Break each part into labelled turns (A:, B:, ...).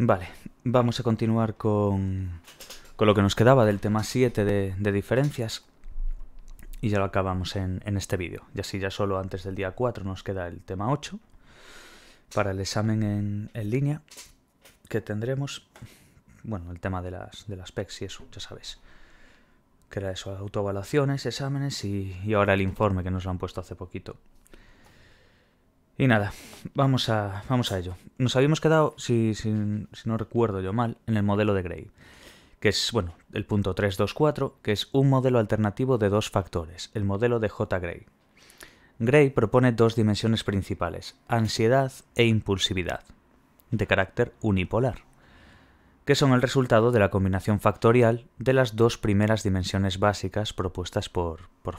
A: Vale, vamos a continuar con, lo que nos quedaba del tema 7 de, diferencias. Y ya lo acabamos en, este vídeo. Y así ya solo antes del día 4 nos queda el tema 8 para el examen en, línea que tendremos. Bueno, el tema de las, de las PECs y eso, ya sabes, Que era eso, autoevaluaciones, exámenes y, y ahora el informe que nos lo han puesto hace poquito. Y nada, vamos a, vamos a ello. Nos habíamos quedado, si, no recuerdo yo mal, en el modelo de Gray, que es, bueno, el punto 324, que es un modelo alternativo de dos factores, el modelo de J. Gray. Gray propone dos dimensiones principales, ansiedad e impulsividad, de carácter unipolar, que son el resultado de la combinación factorial de las dos primeras dimensiones básicas propuestas por, por,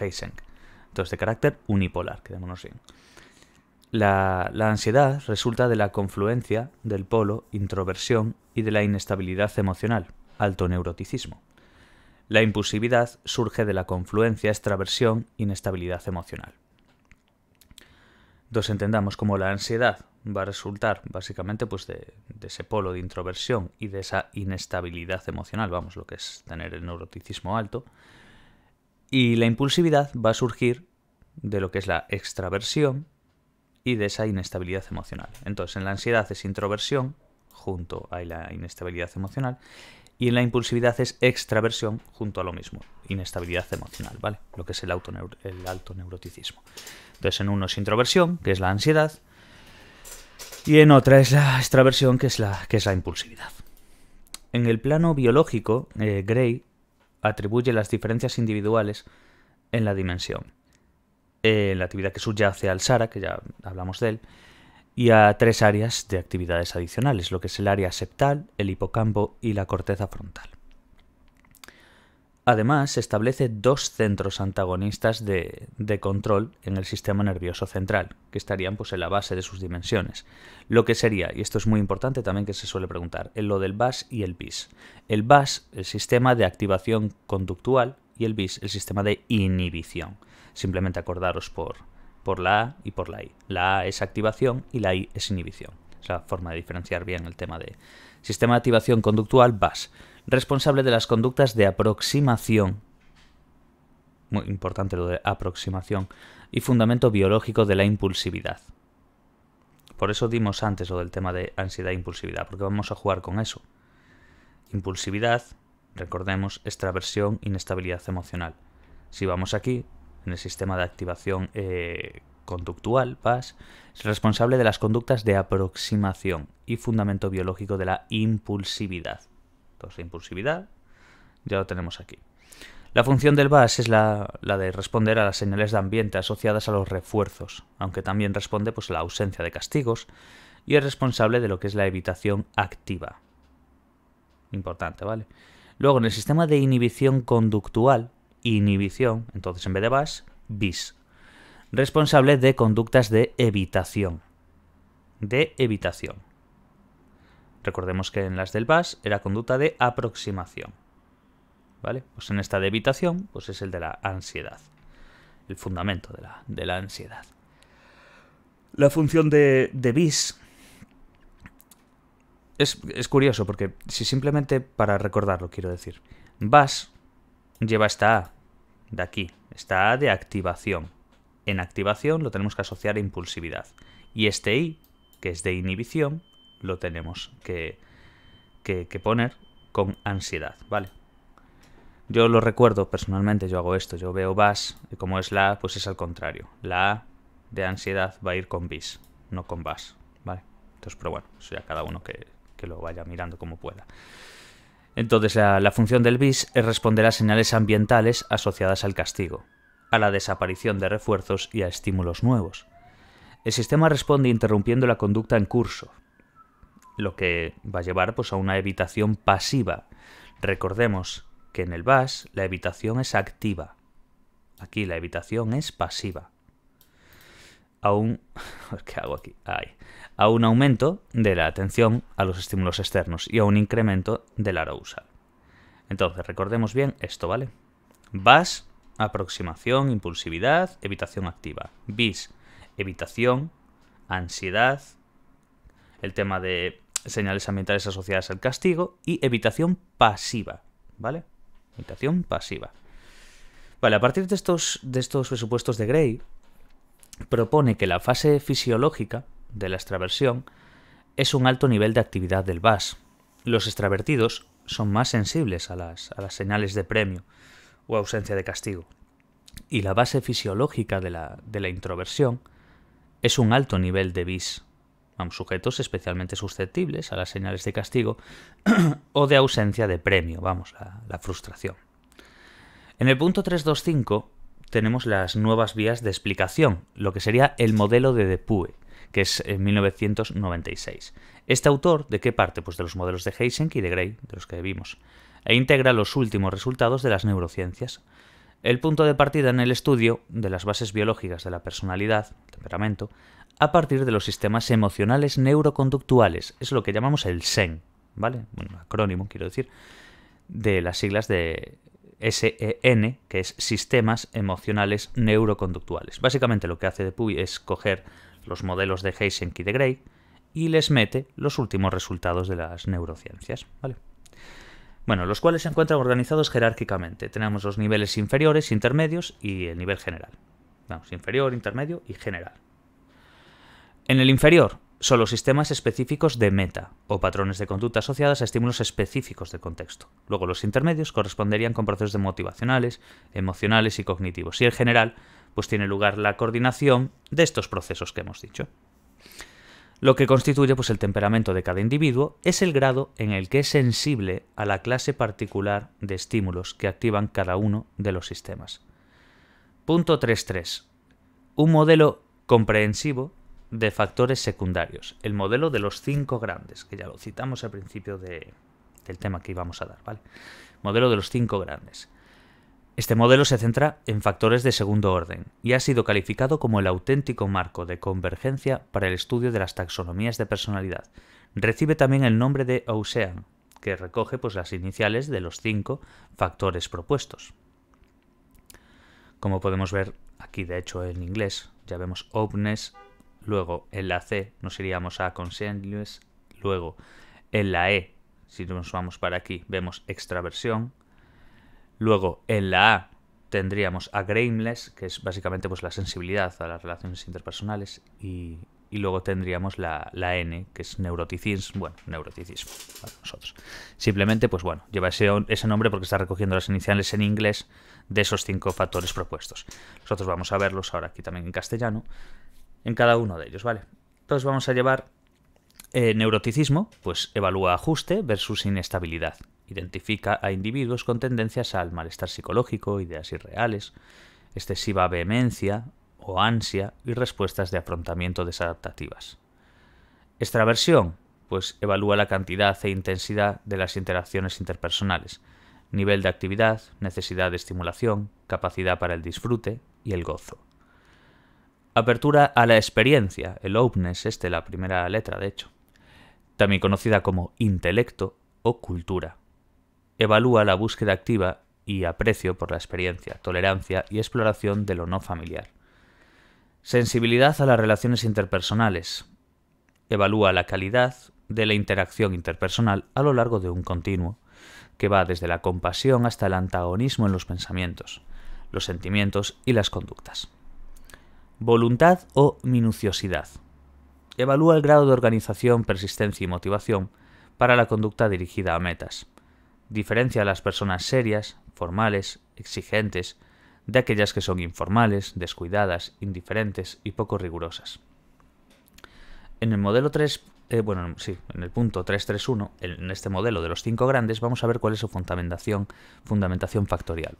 A: Entonces, de carácter unipolar, quedémonos bien. La, ansiedad resulta de la confluencia del polo introversión y de la inestabilidad emocional, alto neuroticismo. La impulsividad surge de la confluencia extraversión, inestabilidad emocional. Entonces entendamos cómo la ansiedad va a resultar básicamente pues de, de, ese polo de introversión y de esa inestabilidad emocional, vamos, lo que es tener el neuroticismo alto. Y la impulsividad va a surgir de lo que es la extraversión y de esa inestabilidad emocional. Entonces, en la ansiedad es introversión junto a la inestabilidad emocional y en la impulsividad es extraversión junto a lo mismo, inestabilidad emocional, ¿vale? Lo que es el, autoneuroticismo. el alto neuroticismo. Entonces, en uno es introversión, que es la ansiedad, y en otra es la extraversión, que es la, que impulsividad. En el plano biológico, eh, Gray atribuye las diferencias individuales en la dimensión en eh, la actividad que subyace al SARA, que ya hablamos de él, y a tres áreas de actividades adicionales, lo que es el área septal, el hipocampo y la corteza frontal. Además, se establece dos centros antagonistas de, control en el sistema nervioso central, que estarían pues, en la base de sus dimensiones. Lo que sería, y esto es muy importante también que se suele preguntar, en lo del BAS y el BIS. El BAS, el sistema de activación conductual, y el BIS, el sistema de inhibición. Simplemente acordaros por, por la A y por la I. La A es activación y la I es inhibición. Es la forma de diferenciar bien el tema de sistema de activación conductual BAS, responsable de las conductas de aproximación. Muy importante lo de aproximación. Y fundamento biológico de la impulsividad. Por eso dimos antes lo del tema de ansiedad e impulsividad, porque vamos a jugar con eso. Impulsividad, recordemos, extraversión, inestabilidad emocional. Si vamos aquí, en el sistema de activación eh, conductual, BAS, es responsable de las conductas de aproximación y fundamento biológico de la impulsividad. Entonces, impulsividad ya lo tenemos aquí. La función del BAS es la, la, de responder a las señales de ambiente asociadas a los refuerzos, aunque también responde pues, a la ausencia de castigos y es responsable de lo que es la evitación activa. Importante, ¿vale? Luego, en el sistema de inhibición conductual, inhibición, entonces en vez de vas, bis. Responsable de conductas de evitación. De evitación. Recordemos que en las del vas era conducta de aproximación. ¿Vale? Pues en esta de evitación, pues es el de la ansiedad. El fundamento de la, ansiedad. La función de, de bis es, es curioso porque si simplemente para recordarlo quiero decir, vas lleva esta A de aquí, esta A de activación. En activación lo tenemos que asociar a impulsividad. Y este I, que es de inhibición, lo tenemos que, poner con ansiedad, ¿vale? Yo lo recuerdo personalmente, yo hago esto, yo veo vas, y como es la A, pues es al contrario. La A de ansiedad va a ir con bis, no con vas, ¿vale? Entonces, pero bueno, eso ya cada uno que, que lo vaya mirando como pueda. Entonces la, función del BIS es responder a señales ambientales asociadas al castigo, a la desaparición de refuerzos y a estímulos nuevos. El sistema responde interrumpiendo la conducta en curso, lo que va a llevar pues, a una evitación pasiva. Recordemos que en el BAS la evitación es activa. Aquí la evitación es pasiva. Aún... ¿Qué hago aquí? Ay a un aumento de la atención a los estímulos externos y a un incremento de la arousal. Entonces, recordemos bien esto, ¿vale? Vas, aproximación, impulsividad, evitación activa. Bis, evitación, ansiedad, el tema de señales ambientales asociadas al castigo y evitación pasiva, ¿vale? Evitación pasiva. Vale, a partir de estos, de estos presupuestos de Gray, propone que la fase fisiológica de la extraversión es un alto nivel de actividad del VAS. Los extravertidos son más sensibles a las, a las señales de premio o ausencia de castigo. Y la base fisiológica de la, de la introversión es un alto nivel de bis, vamos, sujetos especialmente susceptibles a las señales de castigo o de ausencia de premio, vamos, la, la frustración. En el punto 325 tenemos las nuevas vías de explicación, lo que sería el modelo de Depue que es eh, en 1996. Este autor, ¿de qué parte? Pues de los modelos de Heisenck y de Gray, de los que vimos, e integra los últimos resultados de las neurociencias. El punto de partida en el estudio de las bases biológicas de la personalidad, temperamento, a partir de los sistemas emocionales neuroconductuales, es lo que llamamos el SEN, ¿vale? Bueno, acrónimo, quiero decir, de las siglas de SEN, que es Sistemas Emocionales Neuroconductuales. Básicamente lo que hace de Depuy es coger los modelos de Jason y de Gray, y les mete los últimos resultados de las neurociencias. Bueno, los cuales se encuentran organizados jerárquicamente. Tenemos los niveles inferiores, intermedios y el nivel general. Vamos, inferior, intermedio y general. En el inferior son los sistemas específicos de meta o patrones de conducta asociadas a estímulos específicos de contexto. Luego los intermedios corresponderían con procesos motivacionales, emocionales y cognitivos. Y el general pues tiene lugar la coordinación de estos procesos que hemos dicho. Lo que constituye pues, el temperamento de cada individuo es el grado en el que es sensible a la clase particular de estímulos que activan cada uno de los sistemas. Punto 3.3. Un modelo comprensivo de factores secundarios. El modelo de los cinco grandes, que ya lo citamos al principio del tema que íbamos a dar. ¿vale? Modelo de los cinco grandes. Este modelo se centra en factores de segundo orden y ha sido calificado como el auténtico marco de convergencia para el estudio de las taxonomías de personalidad. Recibe también el nombre de OCEAN, que recoge pues, las iniciales de los cinco factores propuestos. Como podemos ver aquí, de hecho, en inglés, ya vemos openness, luego en la C nos iríamos a conscientiousness, luego en la E, si nos vamos para aquí, vemos extraversión, Luego, en la A tendríamos a Grameless, que es básicamente pues, la sensibilidad a las relaciones interpersonales, y, luego tendríamos la, N, que es neuroticismo, bueno, neuroticismo para nosotros. Simplemente, pues bueno, lleva ese, nombre porque está recogiendo las iniciales en inglés de esos cinco factores propuestos. Nosotros vamos a verlos ahora aquí también en castellano, en cada uno de ellos, ¿vale? Entonces vamos a llevar eh, neuroticismo, pues evalúa ajuste versus inestabilidad. Identifica a individuos con tendencias al malestar psicológico, ideas irreales, excesiva vehemencia o ansia y respuestas de afrontamiento desadaptativas. Extraversión, pues evalúa la cantidad e intensidad de las interacciones interpersonales, nivel de actividad, necesidad de estimulación, capacidad para el disfrute y el gozo. Apertura a la experiencia, el openness, este la primera letra de hecho, también conocida como intelecto o cultura evalúa la búsqueda activa y aprecio por la experiencia, tolerancia y exploración de lo no familiar. Sensibilidad a las relaciones interpersonales. Evalúa la calidad de la interacción interpersonal a lo largo de un continuo, que va desde la compasión hasta el antagonismo en los pensamientos, los sentimientos y las conductas. Voluntad o minuciosidad. Evalúa el grado de organización, persistencia y motivación para la conducta dirigida a metas, diferencia a las personas serias, formales, exigentes, de aquellas que son informales, descuidadas, indiferentes y poco rigurosas. En el modelo 3, eh, bueno, sí, en el punto 331, en este modelo de los cinco grandes, vamos a ver cuál es su fundamentación, fundamentación factorial,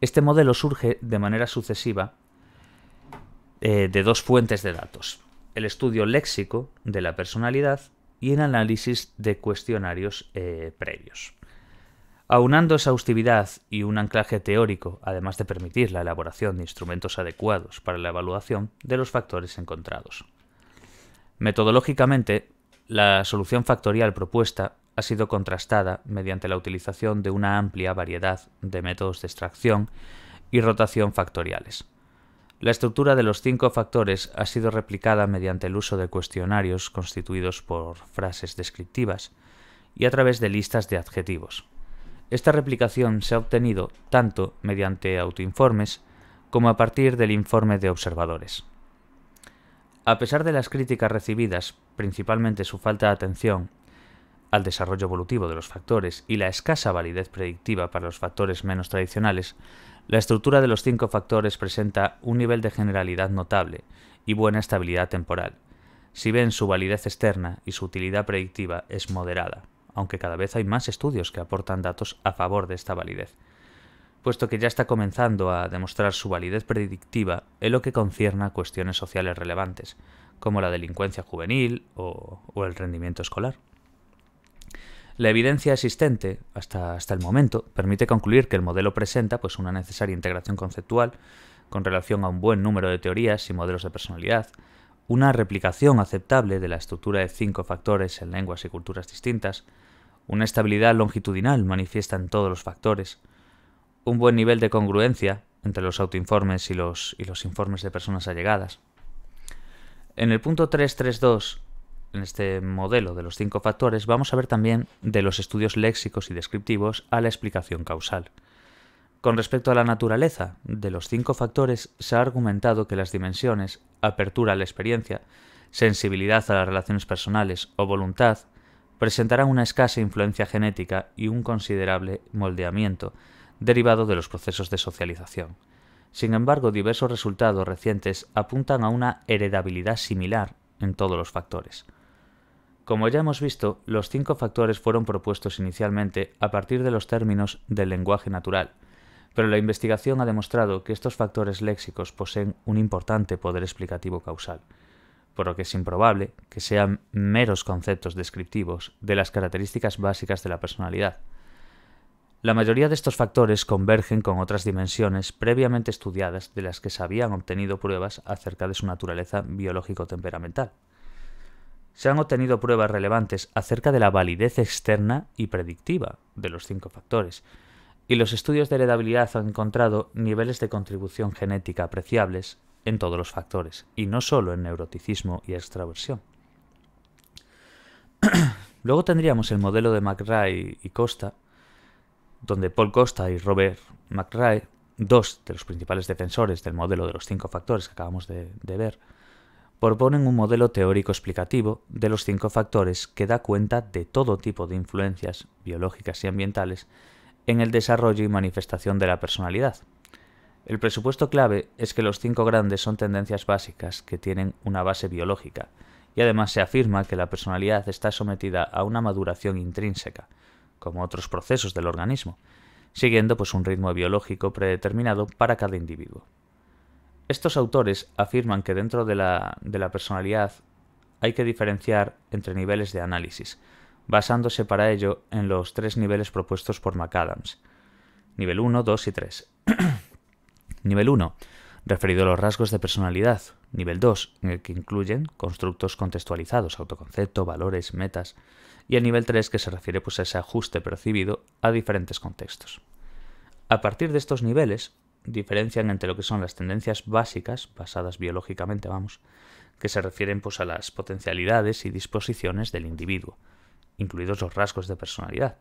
A: Este modelo surge de manera sucesiva eh, de dos fuentes de datos, el estudio léxico de la personalidad y el análisis de cuestionarios eh, previos aunando exhaustividad y un anclaje teórico, además de permitir la elaboración de instrumentos adecuados para la evaluación de los factores encontrados. Metodológicamente, la solución factorial propuesta ha sido contrastada mediante la utilización de una amplia variedad de métodos de extracción y rotación factoriales. La estructura de los cinco factores ha sido replicada mediante el uso de cuestionarios constituidos por frases descriptivas y a través de listas de adjetivos. Esta replicación se ha obtenido tanto mediante autoinformes como a partir del informe de observadores. A pesar de las críticas recibidas, principalmente su falta de atención al desarrollo evolutivo de los factores y la escasa validez predictiva para los factores menos tradicionales, la estructura de los cinco factores presenta un nivel de generalidad notable y buena estabilidad temporal, si bien su validez externa y su utilidad predictiva es moderada aunque cada vez hay más estudios que aportan datos a favor de esta validez, puesto que ya está comenzando a demostrar su validez predictiva en lo que concierne a cuestiones sociales relevantes, como la delincuencia juvenil o, el rendimiento escolar. La evidencia existente hasta, hasta, el momento permite concluir que el modelo presenta pues, una necesaria integración conceptual con relación a un buen número de teorías y modelos de personalidad, una replicación aceptable de la estructura de cinco factores en lenguas y culturas distintas, una estabilidad longitudinal manifiesta en todos los factores. Un buen nivel de congruencia entre los autoinformes y los, y los informes de personas allegadas. En el punto 332, en este modelo de los cinco factores, vamos a ver también de los estudios léxicos y descriptivos a la explicación causal. Con respecto a la naturaleza de los cinco factores, se ha argumentado que las dimensiones apertura a la experiencia, sensibilidad a las relaciones personales o voluntad presentarán una escasa influencia genética y un considerable moldeamiento, derivado de los procesos de socialización. Sin embargo, diversos resultados recientes apuntan a una heredabilidad similar en todos los factores. Como ya hemos visto, los cinco factores fueron propuestos inicialmente a partir de los términos del lenguaje natural, pero la investigación ha demostrado que estos factores léxicos poseen un importante poder explicativo causal por lo que es improbable que sean meros conceptos descriptivos de las características básicas de la personalidad. La mayoría de estos factores convergen con otras dimensiones previamente estudiadas de las que se habían obtenido pruebas acerca de su naturaleza biológico-temperamental. Se han obtenido pruebas relevantes acerca de la validez externa y predictiva de los cinco factores, y los estudios de heredabilidad han encontrado niveles de contribución genética apreciables en todos los factores, y no solo en neuroticismo y extraversión. Luego tendríamos el modelo de McRae y Costa, donde Paul Costa y Robert McRae, dos de los principales defensores del modelo de los cinco factores que acabamos de, de ver, proponen un modelo teórico explicativo de los cinco factores que da cuenta de todo tipo de influencias biológicas y ambientales en el desarrollo y manifestación de la personalidad, el presupuesto clave es que los cinco grandes son tendencias básicas que tienen una base biológica, y además se afirma que la personalidad está sometida a una maduración intrínseca, como otros procesos del organismo, siguiendo pues un ritmo biológico predeterminado para cada individuo. Estos autores afirman que dentro de la, de la personalidad hay que diferenciar entre niveles de análisis, basándose para ello en los tres niveles propuestos por McAdams, nivel 1, 2 y 3. Nivel 1. Referido a los rasgos de personalidad. Nivel 2, en el que incluyen constructos contextualizados, autoconcepto, valores, metas. Y el nivel 3, que se refiere pues, a ese ajuste percibido a diferentes contextos. A partir de estos niveles, diferencian entre lo que son las tendencias básicas, basadas biológicamente, vamos, que se refieren pues, a las potencialidades y disposiciones del individuo, incluidos los rasgos de personalidad,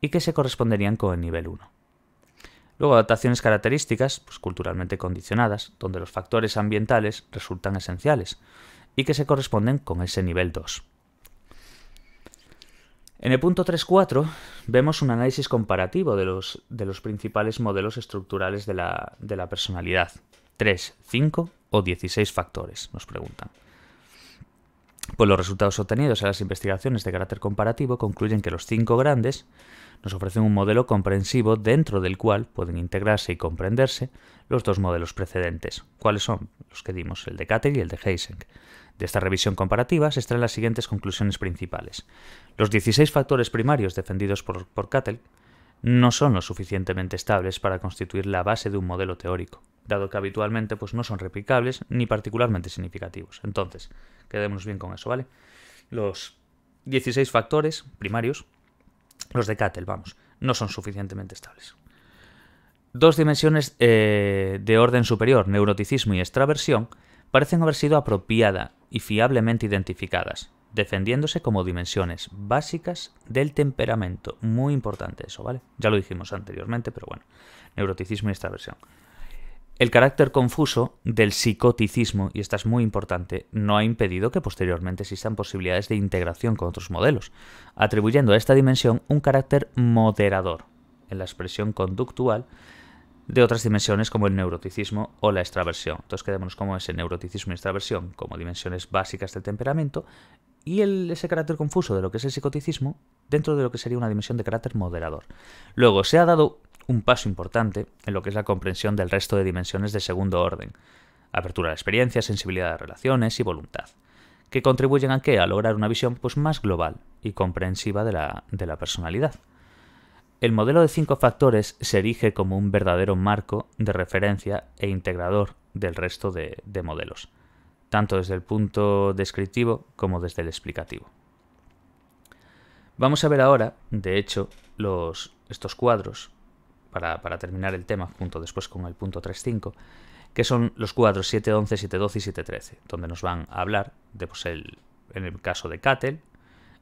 A: y que se corresponderían con el nivel 1. Luego adaptaciones características, pues culturalmente condicionadas, donde los factores ambientales resultan esenciales y que se corresponden con ese nivel 2. En el punto 3.4 vemos un análisis comparativo de los, de los principales modelos estructurales de la, personalidad. 3, 5 o 16 factores, nos preguntan. Pues los resultados obtenidos en las investigaciones de carácter comparativo concluyen que los 5 grandes nos ofrecen un modelo comprensivo dentro del cual pueden integrarse y comprenderse los dos modelos precedentes. ¿Cuáles son? Los que dimos, el de Cattell y el de Heisenberg. De esta revisión comparativa se extraen las siguientes conclusiones principales. Los 16 factores primarios defendidos por, por Cattell no son lo suficientemente estables para constituir la base de un modelo teórico, dado que habitualmente pues, no son replicables ni particularmente significativos. Entonces, quedémonos bien con eso, ¿vale? Los 16 factores primarios los de Cattle, vamos, no son suficientemente estables. Dos dimensiones eh, de orden superior, neuroticismo y extraversión, parecen haber sido apropiada y fiablemente identificadas, defendiéndose como dimensiones básicas del temperamento. Muy importante eso, ¿vale? Ya lo dijimos anteriormente, pero bueno, neuroticismo y extraversión. El carácter confuso del psicoticismo, y esta es muy importante, no ha impedido que posteriormente existan posibilidades de integración con otros modelos, atribuyendo a esta dimensión un carácter moderador en la expresión conductual de otras dimensiones como el neuroticismo o la extraversión. Entonces quedémonos como ese neuroticismo y extraversión como dimensiones básicas del temperamento y el, ese carácter confuso de lo que es el psicoticismo dentro de lo que sería una dimensión de carácter moderador. Luego se ha dado un paso importante en lo que es la comprensión del resto de dimensiones de segundo orden, apertura a la experiencia, sensibilidad a relaciones y voluntad, que contribuyen a que a lograr una visión pues, más global y comprensiva de la, de la personalidad. El modelo de cinco factores se erige como un verdadero marco de referencia e integrador del resto de, modelos, tanto desde el punto descriptivo como desde el explicativo. Vamos a ver ahora, de hecho, los, estos cuadros para, terminar el tema, junto después con el punto 3.5, que son los cuadros 7.11, 7.12 y 7.13, donde nos van a hablar de, pues, el, en el caso de Cattell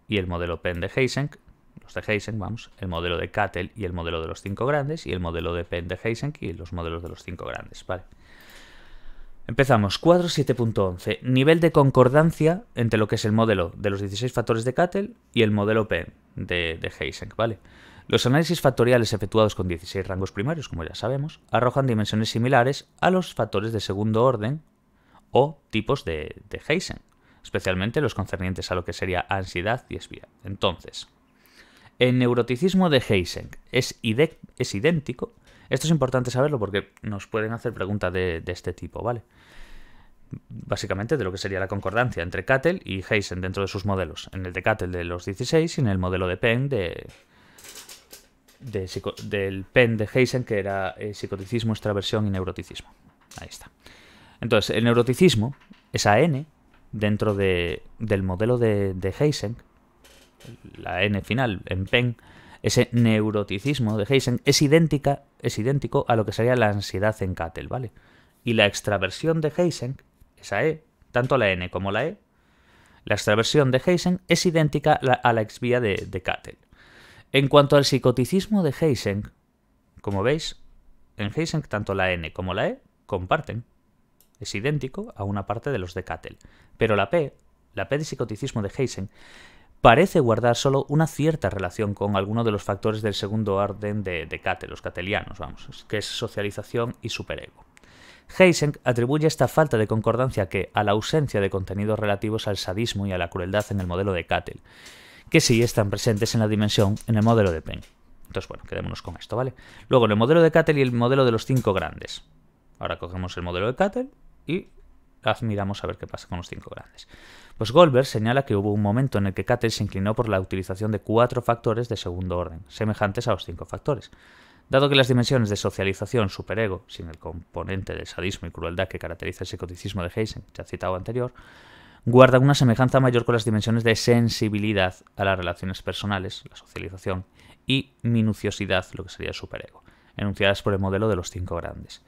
A: y el modelo PEN de Heisenk, los de Heisenk, vamos, el modelo de Cattell y el modelo de los cinco grandes, y el modelo de PEN de Heisenk y los modelos de los cinco grandes, ¿vale? Empezamos, cuadro 7.11, nivel de concordancia entre lo que es el modelo de los 16 factores de Cattell y el modelo PEN de, de vale los análisis factoriales efectuados con 16 rangos primarios, como ya sabemos, arrojan dimensiones similares a los factores de segundo orden o tipos de, de Heisen, especialmente los concernientes a lo que sería ansiedad y espía. Entonces, el neuroticismo de Heisen es, idéntico. Esto es importante saberlo porque nos pueden hacer preguntas de, este tipo, ¿vale? básicamente de lo que sería la concordancia entre Cattell y Heisen dentro de sus modelos, en el de Cattell de los 16 y en el modelo de Penn de, del PEN de Heisen, que era eh, psicoticismo, extraversión y neuroticismo. Ahí está. Entonces, el neuroticismo, esa N, dentro del modelo de, de Heisen, la N final en PEN, ese neuroticismo de Heisen es, idéntica, es idéntico a lo que sería la ansiedad en Cattell ¿vale? Y la extraversión de Heisen, esa E, tanto la N como la E, la extraversión de Heisen es idéntica a la, exvía de, de en cuanto al psicoticismo de Heisenk, como veis, en Heisenk tanto la N como la E comparten. Es idéntico a una parte de los de Cattell. Pero la P, la P de psicoticismo de Heisenk, parece guardar solo una cierta relación con alguno de los factores del segundo orden de, de los catelianos, vamos, que es socialización y superego. Heisenk atribuye esta falta de concordancia que a la ausencia de contenidos relativos al sadismo y a la crueldad en el modelo de Cattell que sí están presentes en la dimensión en el modelo de Pen, Entonces, bueno, quedémonos con esto, ¿vale? Luego, el modelo de Cattell y el modelo de los cinco grandes. Ahora cogemos el modelo de Cattell y admiramos a ver qué pasa con los cinco grandes. Pues Goldberg señala que hubo un momento en el que Cattell se inclinó por la utilización de cuatro factores de segundo orden, semejantes a los cinco factores. Dado que las dimensiones de socialización, superego, sin el componente de sadismo y crueldad que caracteriza el psicoticismo de Heisen, ya citado anterior, guarda una semejanza mayor con las dimensiones de sensibilidad a las relaciones personales, la socialización, y minuciosidad, lo que sería el superego, enunciadas por el modelo de los cinco grandes.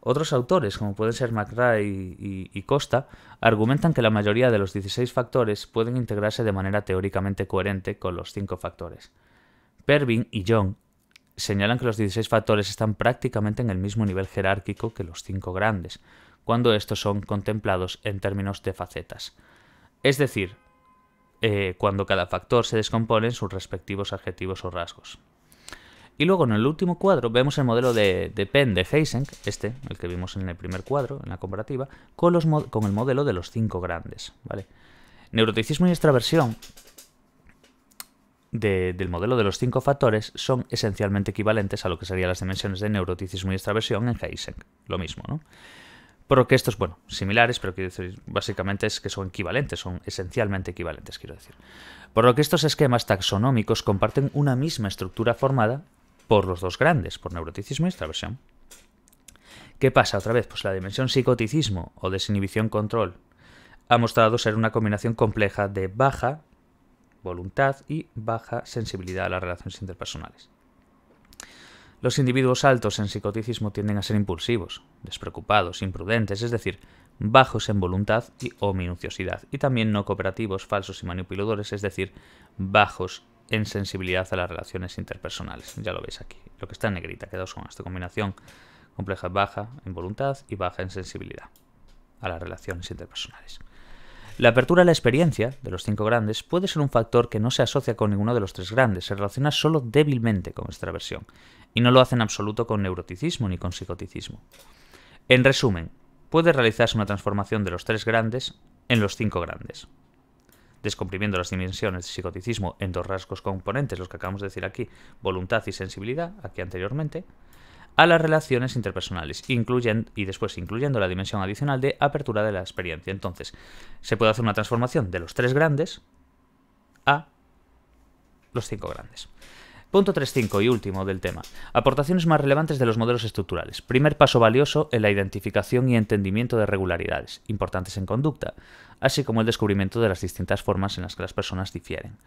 A: Otros autores, como pueden ser McRae y, Costa, argumentan que la mayoría de los 16 factores pueden integrarse de manera teóricamente coherente con los cinco factores. Pervin y John señalan que los 16 factores están prácticamente en el mismo nivel jerárquico que los cinco grandes, cuando estos son contemplados en términos de facetas. Es decir, eh, cuando cada factor se descompone en sus respectivos adjetivos o rasgos. Y luego en el último cuadro vemos el modelo de, de Penn de Heisenck, este, el que vimos en el primer cuadro, en la comparativa, con, los, con el modelo de los cinco grandes. Neuroticismo y extraversión del modelo de los cinco factores son esencialmente equivalentes a lo que serían las dimensiones de neuroticismo y extraversión en Heysenck. Lo mismo, ¿no? que estos, bueno, similares, pero quiero básicamente es que son equivalentes, son esencialmente equivalentes, quiero decir. Por lo que estos esquemas taxonómicos comparten una misma estructura formada por los dos grandes, por neuroticismo y extraversión. ¿Qué pasa otra vez? Pues la dimensión psicoticismo o desinhibición-control ha mostrado ser una combinación compleja de baja voluntad y baja sensibilidad a las relaciones interpersonales. Los individuos altos en psicoticismo tienden a ser impulsivos, despreocupados, imprudentes, es decir, bajos en voluntad y o minuciosidad, y también no cooperativos, falsos y manipuladores, es decir, bajos en sensibilidad a las relaciones interpersonales. Ya lo veis aquí, lo que está en negrita, dos con esta combinación compleja baja en voluntad y baja en sensibilidad a las relaciones interpersonales. La apertura a la experiencia de los cinco grandes puede ser un factor que no se asocia con ninguno de los tres grandes, se relaciona solo débilmente con nuestra versión, y no lo hace en absoluto con neuroticismo ni con psicoticismo. En resumen, puede realizarse una transformación de los tres grandes en los cinco grandes, descomprimiendo las dimensiones de psicoticismo en dos rasgos componentes, los que acabamos de decir aquí, voluntad y sensibilidad, aquí anteriormente, a las relaciones interpersonales, incluyen, y después incluyendo la dimensión adicional de apertura de la experiencia. Entonces, se puede hacer una transformación de los tres grandes a los cinco grandes. Punto 3.5 y último del tema. Aportaciones más relevantes de los modelos estructurales. Primer paso valioso en la identificación y entendimiento de regularidades, importantes en conducta, así como el descubrimiento de las distintas formas en las que las personas difieren.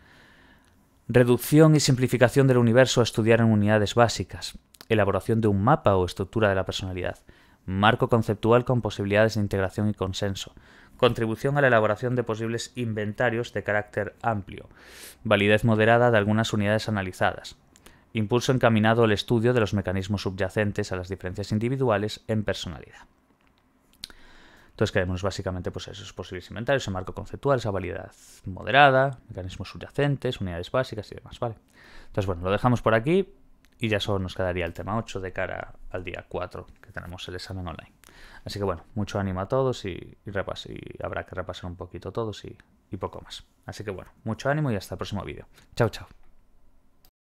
A: Reducción y simplificación del universo a estudiar en unidades básicas. Elaboración de un mapa o estructura de la personalidad. Marco conceptual con posibilidades de integración y consenso. Contribución a la elaboración de posibles inventarios de carácter amplio. Validez moderada de algunas unidades analizadas. Impulso encaminado al estudio de los mecanismos subyacentes a las diferencias individuales en personalidad. Entonces queremos básicamente pues, esos posibles inventarios, ese marco conceptual, esa validad moderada, mecanismos subyacentes, unidades básicas y demás, ¿vale? Entonces, bueno, lo dejamos por aquí y ya solo nos quedaría el tema 8 de cara al día 4 que tenemos el examen online. Así que bueno, mucho ánimo a todos y, y habrá que repasar un poquito todos y, y poco más. Así que bueno, mucho ánimo y hasta el próximo vídeo. Chao, chao.